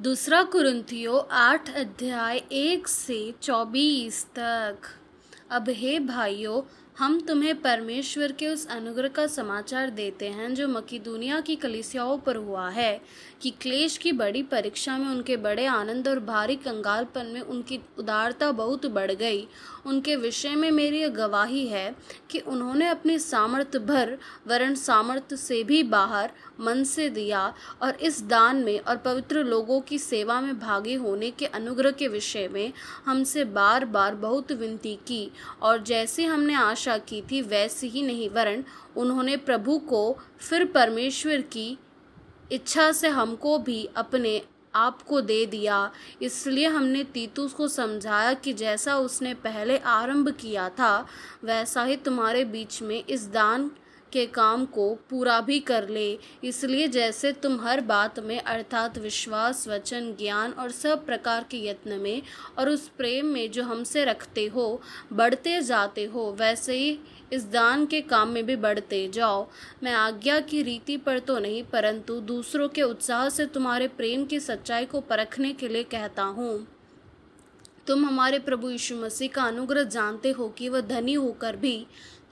दूसरा कुरंथियो आठ अध्याय एक से चौबीस तक अब हे भाइयों हम तुम्हें परमेश्वर के उस अनुग्रह का समाचार देते हैं जो मकी दुनिया की कलिसियाओं पर हुआ है कि क्लेश की बड़ी परीक्षा में उनके बड़े आनंद और भारी कंगालपन में उनकी उदारता बहुत बढ़ गई उनके विषय में मेरी गवाही है कि उन्होंने अपनी सामर्थ्य भर वरण सामर्थ्य से भी बाहर मन से दिया और इस दान में और पवित्र लोगों की सेवा में भागी होने के अनुग्रह के विषय में हमसे बार बार बहुत विनती की और जैसे हमने आशा की थी वैसे ही नहीं वरण उन्होंने प्रभु को फिर परमेश्वर की इच्छा से हमको भी अपने आपको दे दिया इसलिए हमने तीतुस को समझाया कि जैसा उसने पहले आरंभ किया था वैसा ही तुम्हारे बीच में इस दान के काम को पूरा भी कर ले इसलिए जैसे तुम हर बात में अर्थात विश्वास वचन ज्ञान और सब प्रकार के यत्न में और उस प्रेम में जो हमसे रखते हो बढ़ते जाते हो वैसे ही इस दान के काम में भी बढ़ते जाओ मैं आज्ञा की रीति पर तो नहीं परंतु दूसरों के उत्साह से तुम्हारे प्रेम की सच्चाई को परखने के लिए कहता हूँ तुम हमारे प्रभु यीशु मसीह का अनुग्रह जानते हो कि वह धनी होकर भी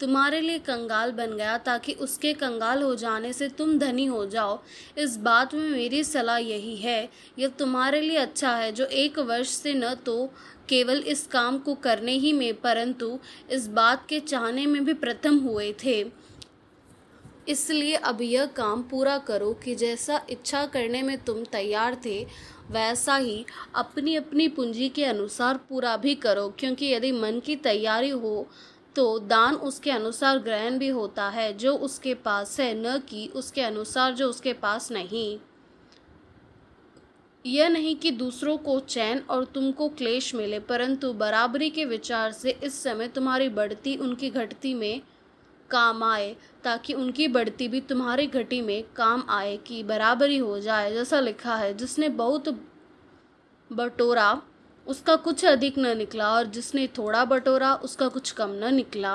तुम्हारे लिए कंगाल बन गया ताकि उसके कंगाल हो जाने से तुम धनी हो जाओ इस बात में मेरी सलाह यही है यह तुम्हारे लिए अच्छा है जो एक वर्ष से न तो केवल इस काम को करने ही में परंतु इस बात के चाहने में भी प्रथम हुए थे इसलिए अब यह काम पूरा करो कि जैसा इच्छा करने में तुम तैयार थे वैसा ही अपनी अपनी पूंजी के अनुसार पूरा भी करो क्योंकि यदि मन की तैयारी हो तो दान उसके अनुसार ग्रहण भी होता है जो उसके पास है न कि उसके अनुसार जो उसके पास नहीं यह नहीं कि दूसरों को चैन और तुमको क्लेश मिले परंतु बराबरी के विचार से इस समय तुम्हारी बढ़ती उनकी घटती में काम आए ताकि उनकी बढ़ती भी तुम्हारी घटी में काम आए कि बराबरी हो जाए जैसा लिखा है जिसने बहुत बटोरा उसका कुछ अधिक न निकला और जिसने थोड़ा बटोरा उसका कुछ कम न निकला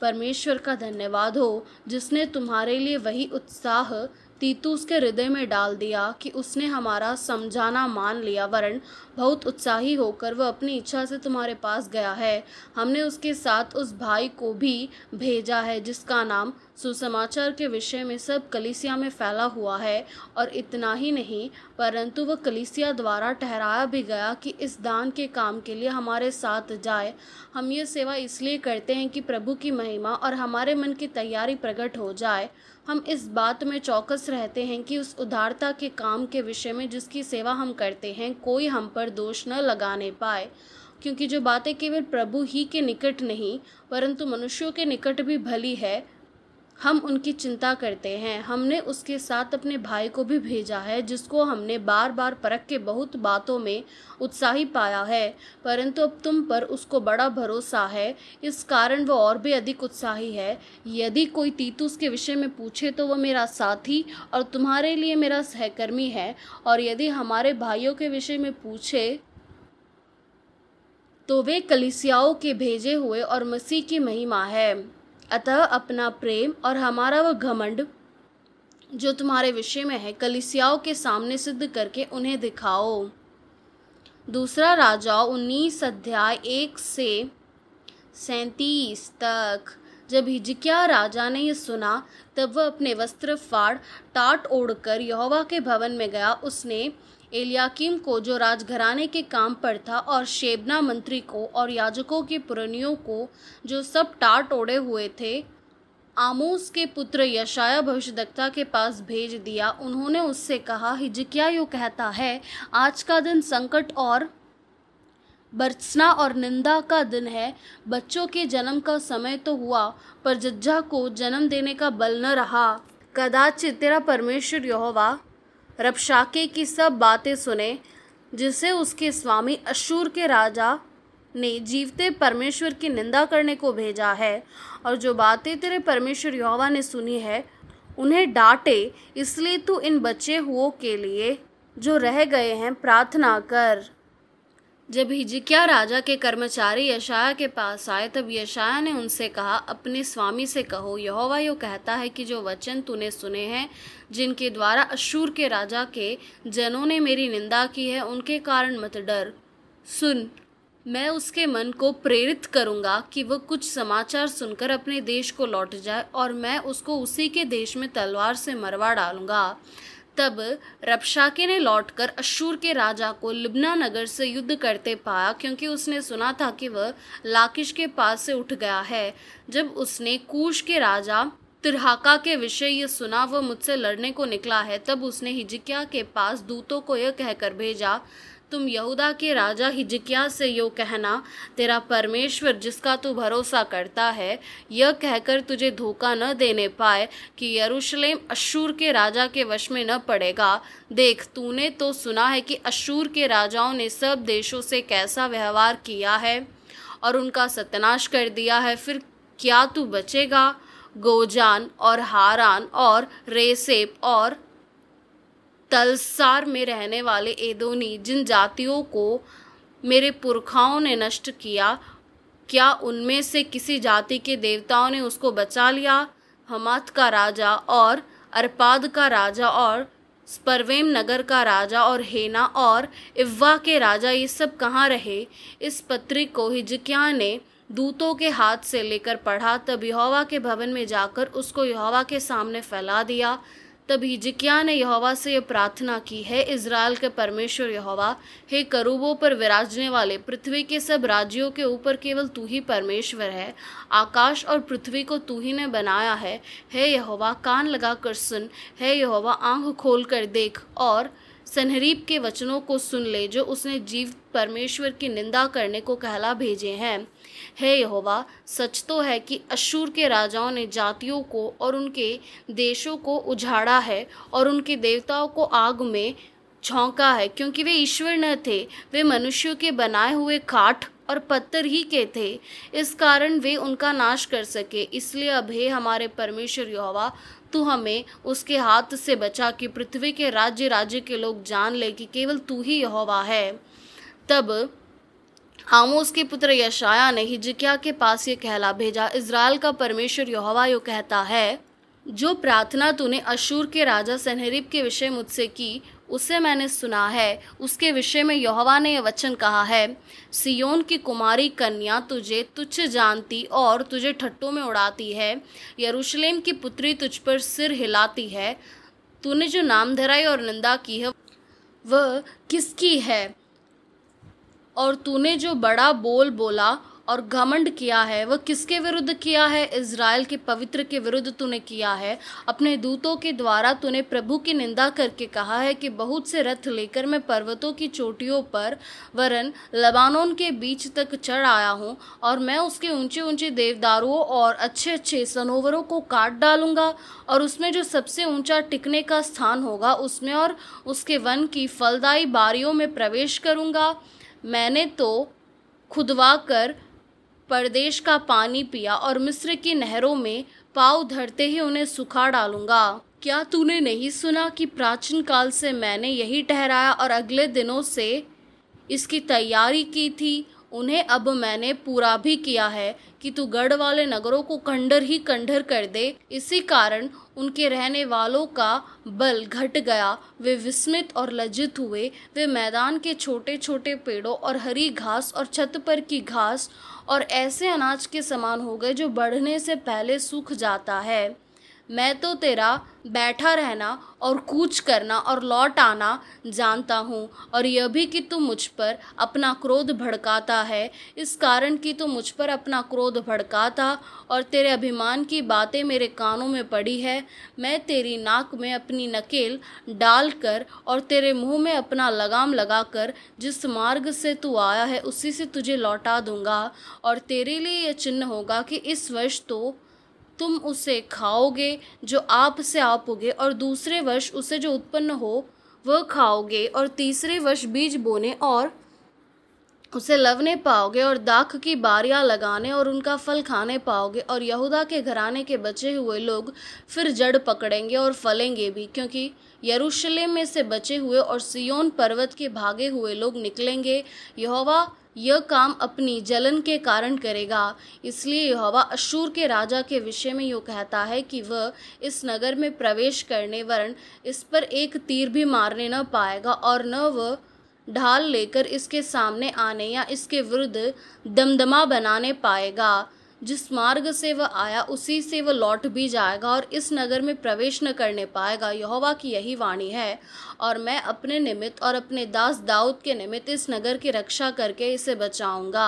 परमेश्वर का धन्यवाद हो जिसने तुम्हारे लिए वही उत्साह तीतूस के हृदय में डाल दिया कि उसने हमारा समझाना मान लिया वरण बहुत उत्साही होकर वह अपनी इच्छा से तुम्हारे पास गया है हमने उसके साथ उस भाई को भी भेजा है जिसका नाम सुसमाचार के विषय में सब कलिसिया में फैला हुआ है और इतना ही नहीं परंतु वह कलिसिया द्वारा ठहराया भी गया कि इस दान के काम के लिए हमारे साथ जाए हम ये सेवा इसलिए करते हैं कि प्रभु की महिमा और हमारे मन की तैयारी प्रकट हो जाए हम इस बात में चौकस रहते हैं कि उस उदारता के काम के विषय में जिसकी सेवा हम करते हैं कोई हम पर दोष न लगाने पाए क्योंकि जो बातें केवल प्रभु ही के निकट नहीं परंतु मनुष्यों के निकट भी भली है हम उनकी चिंता करते हैं हमने उसके साथ अपने भाई को भी भेजा है जिसको हमने बार बार परख के बहुत बातों में उत्साही पाया है परंतु अब तुम पर उसको बड़ा भरोसा है इस कारण वह और भी अधिक उत्साही है यदि कोई तीतुस के विषय में पूछे तो वह मेरा साथी और तुम्हारे लिए मेरा सहकर्मी है और यदि हमारे भाइयों के विषय में पूछे तो वे कलिसियाओं के भेजे हुए और मसीह की महिमा है अतः अपना प्रेम और हमारा वह घमंड जो तुम्हारे विषय में है कलिसियाओं के सामने सिद्ध करके उन्हें दिखाओ दूसरा राजा उन्नीस अध्याय एक से सैतीस तक जब हिजकिया राजा ने यह सुना तब वह अपने वस्त्र फाड़ टाट ओढ़कर यहोवा के भवन में गया उसने एलियाकीम को जो राजघराने के काम पर था और शेबना मंत्री को और याजकों के पुरानियों को जो सब टाट ओढ़े हुए थे आमोस के पुत्र यशाया भविष्यदक्ता के पास भेज दिया उन्होंने उससे कहा हिजकिया यू कहता है आज का दिन संकट और बरसना और निंदा का दिन है बच्चों के जन्म का समय तो हुआ पर जज्जा को जन्म देने का बल न रहा कदाचित तेरा परमेश्वर यहोवा रबशाके की सब बातें सुने जिसे उसके स्वामी अशूर के राजा ने जीवते परमेश्वर की निंदा करने को भेजा है और जो बातें तेरे परमेश्वर योवा ने सुनी है उन्हें डांटे इसलिए तू इन बचे हुओं के लिए जो रह गए हैं प्रार्थना कर जब हिजिकिया राजा के कर्मचारी यशाया के पास आए तब यशाया ने उनसे कहा अपने स्वामी से कहो यहोवा यो कहता है कि जो वचन तूने सुने हैं जिनके द्वारा अशूर के राजा के जनों ने मेरी निंदा की है उनके कारण मत डर सुन मैं उसके मन को प्रेरित करूंगा कि वह कुछ समाचार सुनकर अपने देश को लौट जाए और मैं उसको उसी के देश में तलवार से मरवा डालूंगा तब रबशाके ने लौटकर अशूर के राजा को लिबना नगर से युद्ध करते पाया क्योंकि उसने सुना था कि वह लाकिश के पास से उठ गया है जब उसने कूश के राजा तिरहाका के विषय ये सुना वह मुझसे लड़ने को निकला है तब उसने हिजिकिया के पास दूतों को यह कहकर भेजा तुम यहूदा के राजा हिजकिया से यो कहना तेरा परमेश्वर जिसका तू भरोसा करता है यह कहकर तुझे धोखा न देने पाए कि यरूशलेम अशूर के राजा के वश में न पड़ेगा देख तूने तो सुना है कि अशूर के राजाओं ने सब देशों से कैसा व्यवहार किया है और उनका सत्यानाश कर दिया है फिर क्या तू बचेगा गोजान और हारान और रेसेप और तलसार में रहने वाले एदोनी जिन जातियों को मेरे पुरखाओं ने नष्ट किया क्या उनमें से किसी जाति के देवताओं ने उसको बचा लिया हमात का राजा और अरपाद का राजा और स्पर्वेम नगर का राजा और हेना और इव्वा के राजा ये सब कहाँ रहे इस पत्री को हिजकिया ने दूतों के हाथ से लेकर पढ़ा तब यहोवा के भवन में जाकर उसको यहोवा के सामने फैला दिया तब हिजिकिया ने यहोवा से यह प्रार्थना की है इसराइल के परमेश्वर यहोवा हे करूबों पर विराजने वाले पृथ्वी के सब राज्यों के ऊपर केवल तू ही परमेश्वर है आकाश और पृथ्वी को तू ही ने बनाया है हे यहोवा कान लगा कर सुन हे यहोवा आंख खोल कर देख और सनहरीब के वचनों को सुन ले जो उसने जीव परमेश्वर की निंदा करने को कहला भेजे हैं हे यहोवा सच तो है कि अशूर के राजाओं ने जातियों को और उनके देशों को उजाड़ा है और उनके देवताओं को आग में झोंका है क्योंकि वे ईश्वर न थे वे मनुष्यों के बनाए हुए काठ और पत्थर ही के थे इस कारण वे उनका नाश कर सके इसलिए अब हे हमारे परमेश्वर यहोवा तू हमें उसके हाथ से बचा कि पृथ्वी के राज्य राज्य के लोग जान ले कि केवल तू ही यहोवा है तब आमोस के पुत्र यशाया ने हिजकिया के पास ये कहला भेजा इसराइल का परमेश्वर यहोवा यो कहता है जो प्रार्थना तूने अशूर के राजा सनहरीब के विषय मुझसे की उसे मैंने सुना है उसके विषय में यहोवा ने यह वचन कहा है सियोन की कुमारी कन्या तुझे तुच्छ जानती और तुझे ठट्टों में उड़ाती है यरूशलेम की पुत्री तुझ पर सिर हिलाती है तूने जो नाम धराई और निंदा की है वह किसकी है और तूने जो बड़ा बोल बोला और घमंड किया है वह किसके विरुद्ध किया है इसराइल के पवित्र के विरुद्ध तूने किया है अपने दूतों के द्वारा तूने प्रभु की निंदा करके कहा है कि बहुत से रथ लेकर मैं पर्वतों की चोटियों पर वरन लबानोन के बीच तक चढ़ आया हूँ और मैं उसके ऊंचे ऊंचे देवदारुओं और अच्छे अच्छे सनोवरों को काट डालूंगा और उसमें जो सबसे ऊंचा टिकने का स्थान होगा उसमें और उसके वन की फलदायी बारियों में प्रवेश करूंगा मैंने तो खुदवा कर परदेश का पानी पिया और मिस्र की नहरों में पाव धरते ही उन्हें सुखा डालूंगा क्या तूने नहीं सुना कि प्राचीन काल से मैंने यही ठहराया और अगले दिनों से इसकी तैयारी की थी उन्हें अब मैंने पूरा भी किया है कि तू गढ़ वाले नगरों को कंडर ही कंडर कर दे इसी कारण उनके रहने वालों का बल घट गया वे विस्मित और लज्जित हुए वे मैदान के छोटे छोटे पेड़ों और हरी घास और छत पर की घास और ऐसे अनाज के समान हो गए जो बढ़ने से पहले सूख जाता है मैं तो तेरा बैठा रहना और कूच करना और लौट आना जानता हूँ और यह भी कि तू मुझ पर अपना क्रोध भड़काता है इस कारण कि तू मुझ पर अपना क्रोध भड़काता और तेरे अभिमान की बातें मेरे कानों में पड़ी है मैं तेरी नाक में अपनी नकेल डालकर और तेरे मुंह में अपना लगाम लगाकर जिस मार्ग से तू आया है उसी से तुझे लौटा दूंगा और तेरे लिए यह चिन्ह होगा कि इस वर्ष तो तुम उसे खाओगे जो आप से आप होगे और दूसरे वर्ष उसे जो उत्पन्न हो वह खाओगे और तीसरे वर्ष बीज बोने और उसे लवने पाओगे और दाख की बारियां लगाने और उनका फल खाने पाओगे और यहूदा के घराने के बचे हुए लोग फिर जड़ पकड़ेंगे और फलेंगे भी क्योंकि यरूशलेम में से बचे हुए और सियोन पर्वत के भागे हुए लोग निकलेंगे यहोवा यह काम अपनी जलन के कारण करेगा इसलिए यहोवा अशूर के राजा के विषय में यू कहता है कि वह इस नगर में प्रवेश करने वरण इस पर एक तीर भी मारने न पाएगा और न वह ढाल लेकर इसके सामने आने या इसके विरुद्ध दमदमा बनाने पाएगा जिस मार्ग से वह आया उसी से वह लौट भी जाएगा और इस नगर में प्रवेश न करने पाएगा यहोवा की यही वाणी है और मैं अपने निमित्त और अपने दास दाऊद के निमित्त इस नगर की रक्षा करके इसे बचाऊंगा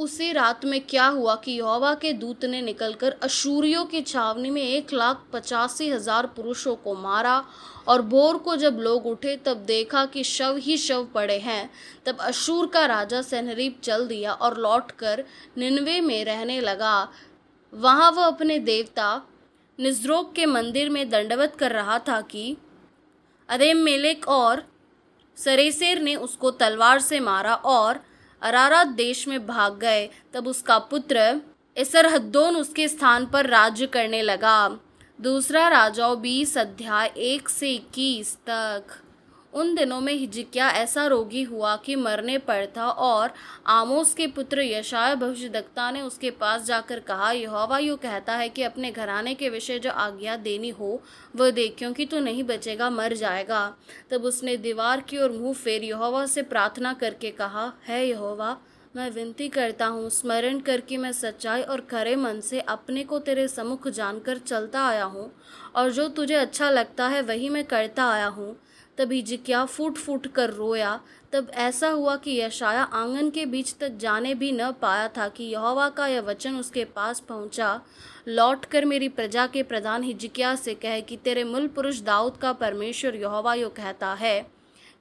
उसी रात में क्या हुआ कि यहोवा के दूत ने निकलकर अशूरियों की छावनी में एक लाख पचासी हजार पुरुषों को मारा और भोर को जब लोग उठे तब देखा कि शव ही शव पड़े हैं तब अशूर का राजा सेनरीप चल दिया और लौटकर निन्वे में रहने लगा वहाँ वह अपने देवता निजरोक के मंदिर में दंडवत कर रहा था कि अदेम मेलेक और सरेसेर ने उसको तलवार से मारा और अरारात देश में भाग गए तब उसका पुत्र इसरहद्दोन उसके स्थान पर राज्य करने लगा दूसरा राजाओं बीस अध्याय एक से इक्कीस तक उन दिनों में हिजिकिया ऐसा रोगी हुआ कि मरने पर था और आमोस के पुत्र यशाय भविष्यदक्ता ने उसके पास जाकर कहा यहोवा यूँ कहता है कि अपने घराने के विषय जो आज्ञा देनी हो वह दे क्योंकि तू नहीं बचेगा मर जाएगा तब उसने दीवार की ओर मुंह फेर यहोवा से प्रार्थना करके कहा है यहोवा मैं विनती करता हूँ स्मरण करके मैं सच्चाई और खरे मन से अपने को तेरे सम्मुख जानकर चलता आया हूँ और जो तुझे अच्छा लगता है वही मैं करता आया हूँ तब हिजकिया फूट फूट कर रोया तब ऐसा हुआ कि यशाया आंगन के बीच तक जाने भी न पाया था कि यहोवा का यह वचन उसके पास पहुंचा लौट कर मेरी प्रजा के प्रधान हिजिकिया से कहे कि तेरे मूल पुरुष दाऊद का परमेश्वर यहोवा यो कहता है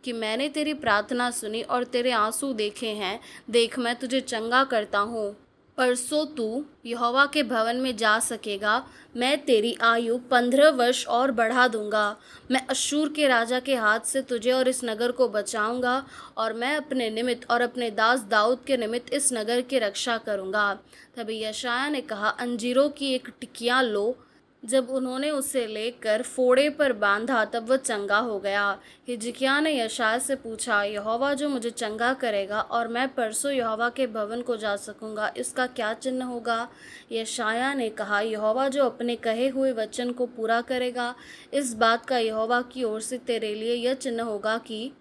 कि मैंने तेरी प्रार्थना सुनी और तेरे आंसू देखे हैं देख मैं तुझे चंगा करता हूँ परसों तू यहोवा के भवन में जा सकेगा मैं तेरी आयु पंद्रह वर्ष और बढ़ा दूंगा मैं अशूर के राजा के हाथ से तुझे और इस नगर को बचाऊंगा और मैं अपने निमित्त और अपने दास दाऊद के निमित्त इस नगर की रक्षा करूंगा तभी यशाया ने कहा अंजीरों की एक टिकिया लो जब उन्होंने उसे लेकर फोड़े पर बांधा तब वह चंगा हो गया हिजकिया ने यशाया से पूछा यहोवा जो मुझे चंगा करेगा और मैं परसों यहोवा के भवन को जा सकूंगा इसका क्या चिन्ह होगा यशाया ने कहा यहोवा जो अपने कहे हुए वचन को पूरा करेगा इस बात का यहोवा की ओर से तेरे लिए यह चिन्ह होगा कि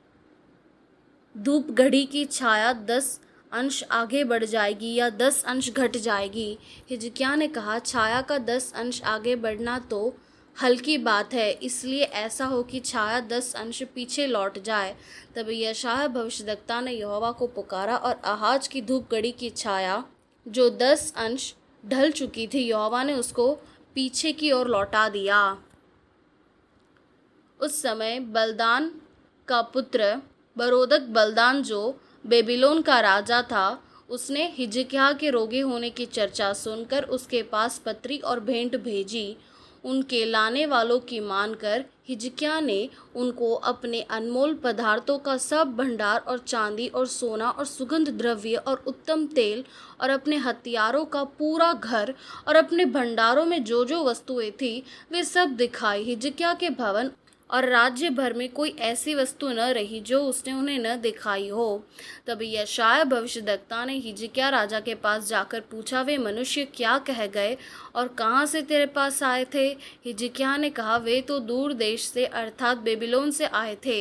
धूप घड़ी की छाया दस अंश आगे बढ़ जाएगी या दस अंश घट जाएगी हिजकिया ने कहा छाया का दस अंश आगे बढ़ना तो हल्की बात है इसलिए ऐसा हो कि छाया दस अंश पीछे लौट जाए तब यशाह भविष्यदक्ता ने यहोवा को पुकारा और आहाज की धूप गड़ी की छाया जो दस अंश ढल चुकी थी यहोवा ने उसको पीछे की ओर लौटा दिया उस समय बलदान का पुत्र बरोदक बलदान जो बेबीलोन का राजा था उसने हिजकिया के रोगी होने की चर्चा सुनकर उसके पास पत्री और भेंट भेजी उनके लाने वालों की मानकर हिजकिया ने उनको अपने अनमोल पदार्थों का सब भंडार और चांदी और सोना और सुगंध द्रव्य और उत्तम तेल और अपने हथियारों का पूरा घर और अपने भंडारों में जो जो वस्तुएं थी वे सब दिखाई हिजकिया के भवन और राज्य भर में कोई ऐसी वस्तु न रही जो उसने उन्हें न दिखाई हो तभी यशाय दत्ता ने हिजिकिया राजा के पास जाकर पूछा वे मनुष्य क्या कह गए और कहाँ से तेरे पास आए थे हिजिकिया ने कहा वे तो दूर देश से अर्थात बेबीलोन से आए थे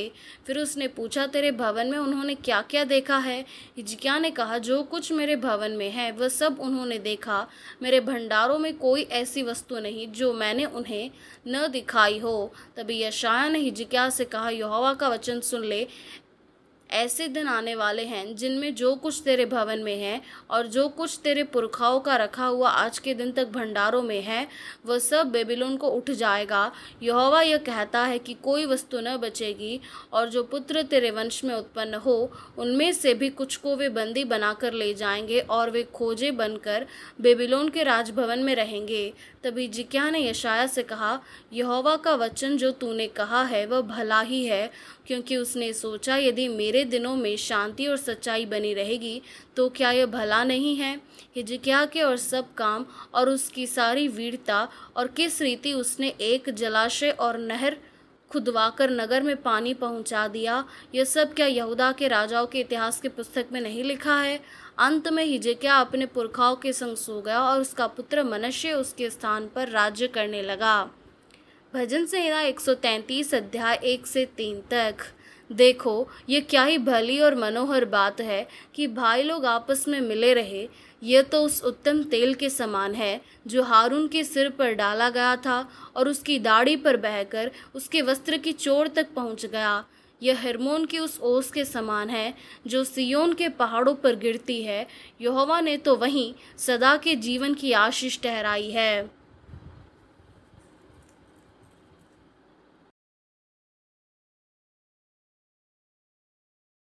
फिर उसने पूछा तेरे भवन में उन्होंने क्या क्या देखा है हिजकिया ने कहा जो कुछ मेरे भवन में है वह सब उन्होंने देखा मेरे भंडारों में कोई ऐसी वस्तु नहीं जो मैंने उन्हें न दिखाई हो तभी यशा पाया नहीं जिज्ञास से कहा यहोवा का वचन सुन ले ऐसे दिन आने वाले हैं जिनमें जो कुछ तेरे भवन में है और जो कुछ तेरे पुरखाओं का रखा हुआ आज के दिन तक भंडारों में है वह सब बेबीलोन को उठ जाएगा यहोवा यह कहता है कि कोई वस्तु न बचेगी और जो पुत्र तेरे वंश में उत्पन्न हो उनमें से भी कुछ को वे बंदी बनाकर ले जाएंगे और वे खोजे बनकर बेबीलोन के राजभवन में रहेंगे तभी जिक्या ने यशाया से कहा यहोवा का वचन जो तूने कहा है वह भला ही है क्योंकि उसने सोचा यदि मेरे दिनों में शांति और सच्चाई बनी रहेगी तो क्या यह भला नहीं है हिजकिया के और सब काम और उसकी सारी वीरता और किस रीति उसने एक जलाशय और नहर खुदवाकर नगर में पानी पहुंचा दिया यह सब क्या यहूदा के राजाओं के इतिहास के पुस्तक में नहीं लिखा है अंत में हिजकिया अपने पुरखाओं के संग सो गया और उसका पुत्र मनुष्य उसके स्थान पर राज्य करने लगा भजन संहिता 133 अध्याय एक से तीन तक देखो ये क्या ही भली और मनोहर बात है कि भाई लोग आपस में मिले रहे यह तो उस उत्तम तेल के समान है जो हारून के सिर पर डाला गया था और उसकी दाढ़ी पर बहकर उसके वस्त्र की चोर तक पहुंच गया यह हरमोन की उस ओस के समान है जो सियोन के पहाड़ों पर गिरती है यहोवा ने तो वहीं सदा के जीवन की आशीष ठहराई है